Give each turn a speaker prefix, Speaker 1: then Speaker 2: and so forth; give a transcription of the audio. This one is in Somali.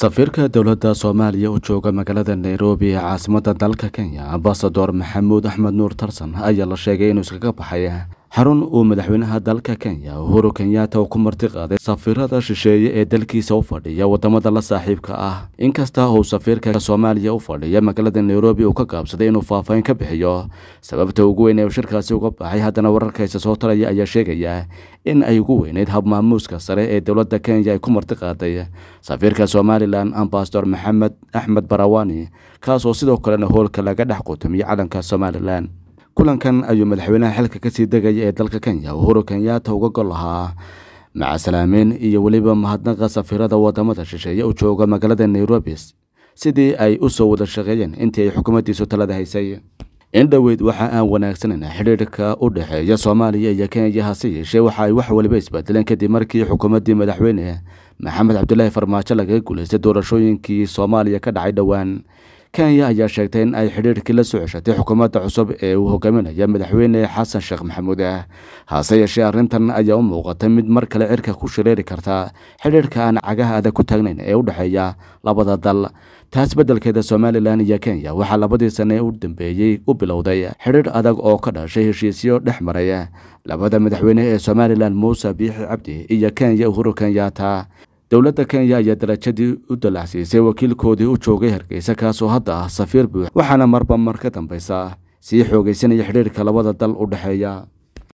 Speaker 1: safiirka dowladda soomaaliya oo jooga magaalada nairobi ee caasimadda dalka kenya ambasador maxamuud axmed nuur tarsan ayaa la sheegay inuu iskaga baxay xarun uu madaxweynaha dalka kenya uhuru kenyatta uu ku marti qaaday safiirada shisheeye ee dalkiisa u fadhiya waddamada la saaxiibka ah inkasta uu safiirka soomaaliya u fadhiya magaalada nairobi uu ka gaabsaday inuu faahfaahin ka bixiyo sababta ugu weyn ee uu shirkaasi uga baxay haddana wararkaysa soo taraya ayaa sheegaya in ay ugu weyneyd habmaamuuska sare ee dowladda kenya ay ku marti qaaday safiirka somalilan ambasador maxamed axmed barawani oo sidoo kalena hoolka laga dhex qutumiyey calanka somalilan kulankan ayuu madaxweynaha xilka kasii degaya ee dalka kenya uhuru kenyaata uga gol lahaa macasalaameyn iyo weliba mahadnaqa safiirada wadamada shisheeye u jooga magaalada nairobi sidii ay u soo wada shaqeeyeen intii ay xukuumaddiisu talada haysay in dhoweyd waxa aan wanaagsanan xidhiirka u dhexeeya soomaaliya iyo kenya hase yeeshee waxa ay wax waliba isbedeleen kadib markii xukuumaddii madaxweyne maxamed cabdulaahi farmaajo lagaga guulaystay doorashooyinkii soomaaliya ka dhacay dhowaan kenya ayaa sheegtay in ay xidhiirkii la soo ceshatay xukuumadda cusub ee uu hogaaminaya madaxweyne xasan sheekh maxamuud hase yeeshee arrintan ayaa u muuqatay mid mar kale cirka ku shireeri karta xidhiirka aan cagaha adag ku taagnayn ee u dhexeeya labada dal taas beddelkeeda somalilan iyo kenya waxaa labadii sane u dambeeyey u bilowday xidhiir adag oo ka dhashay heshiisyo dhex maraya labada madaxweyne ee somalilan muuse biixi cabdi iyo kenya uhuru kenyata dowladda kenya ayaa darajadii u dalacsiisay wakiilkoodii u joogay hargeysa kaasoo hadda ah safiir buux waxaana marba mar ka dambaysa sii xoogaysanaya xidhiirka labada dal u dhexeeya